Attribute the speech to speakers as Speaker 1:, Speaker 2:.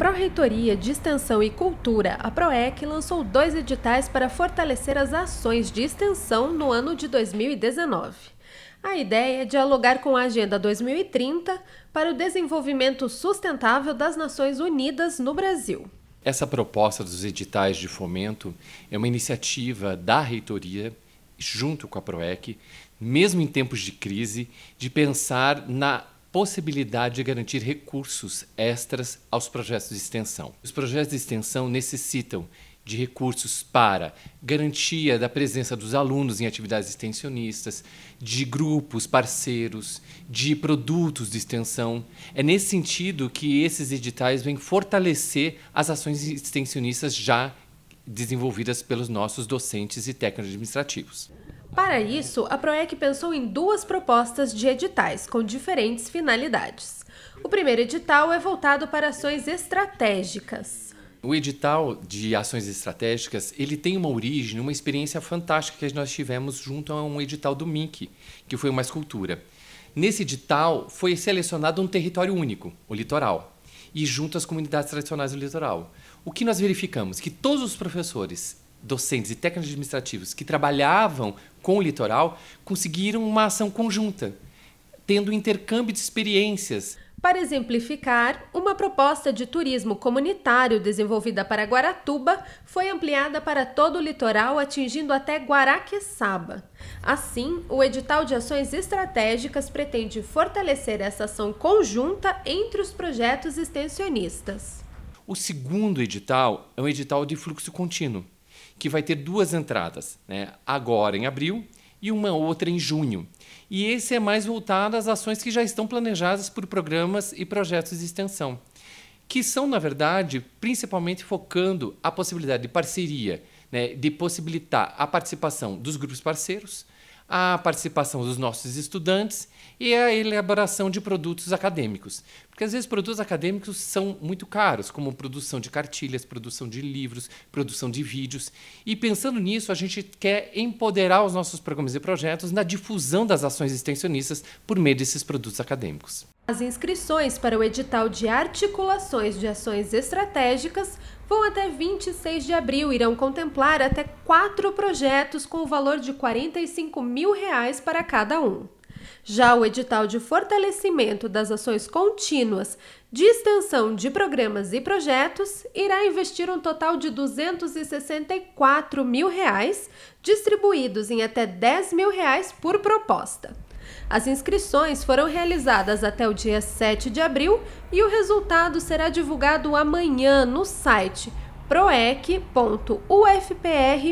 Speaker 1: Pró-Reitoria de Extensão e Cultura, a PROEC, lançou dois editais para fortalecer as ações de extensão no ano de 2019. A ideia é dialogar com a Agenda 2030 para o desenvolvimento sustentável das Nações Unidas no Brasil.
Speaker 2: Essa proposta dos editais de fomento é uma iniciativa da reitoria, junto com a PROEC, mesmo em tempos de crise, de pensar na possibilidade de garantir recursos extras aos projetos de extensão. Os projetos de extensão necessitam de recursos para garantia da presença dos alunos em atividades extensionistas, de grupos parceiros, de produtos de extensão. É nesse sentido que esses editais vêm fortalecer as ações extensionistas já desenvolvidas pelos nossos docentes e técnicos administrativos.
Speaker 1: Para isso, a PROEC pensou em duas propostas de editais com diferentes finalidades. O primeiro edital é voltado para ações estratégicas.
Speaker 2: O edital de ações estratégicas, ele tem uma origem, uma experiência fantástica que nós tivemos junto a um edital do MINC, que foi o Mais Cultura. Nesse edital foi selecionado um território único, o litoral, e junto às comunidades tradicionais do litoral. O que nós verificamos? Que todos os professores docentes e técnicos administrativos que trabalhavam com o litoral conseguiram uma ação conjunta, tendo intercâmbio de experiências.
Speaker 1: Para exemplificar, uma proposta de turismo comunitário desenvolvida para Guaratuba foi ampliada para todo o litoral, atingindo até Guaraqueçaba. Assim, o edital de ações estratégicas pretende fortalecer essa ação conjunta entre os projetos extensionistas.
Speaker 2: O segundo edital é um edital de fluxo contínuo que vai ter duas entradas, né? agora em abril e uma outra em junho. E esse é mais voltado às ações que já estão planejadas por programas e projetos de extensão, que são, na verdade, principalmente focando a possibilidade de parceria, né? de possibilitar a participação dos grupos parceiros, a participação dos nossos estudantes e a elaboração de produtos acadêmicos. Porque às vezes produtos acadêmicos são muito caros, como produção de cartilhas, produção de livros, produção de vídeos. E pensando nisso, a gente quer empoderar os nossos programas e projetos na difusão das ações extensionistas por meio desses produtos acadêmicos.
Speaker 1: As inscrições para o edital de articulações de ações estratégicas vão até 26 de abril e irão contemplar até quatro projetos com o valor de R$ 45 mil reais para cada um. Já o edital de fortalecimento das ações contínuas de extensão de programas e projetos irá investir um total de R$ 264 mil, reais, distribuídos em até R$ 10 mil reais por proposta. As inscrições foram realizadas até o dia 7 de abril e o resultado será divulgado amanhã no site proec.ufpr.br.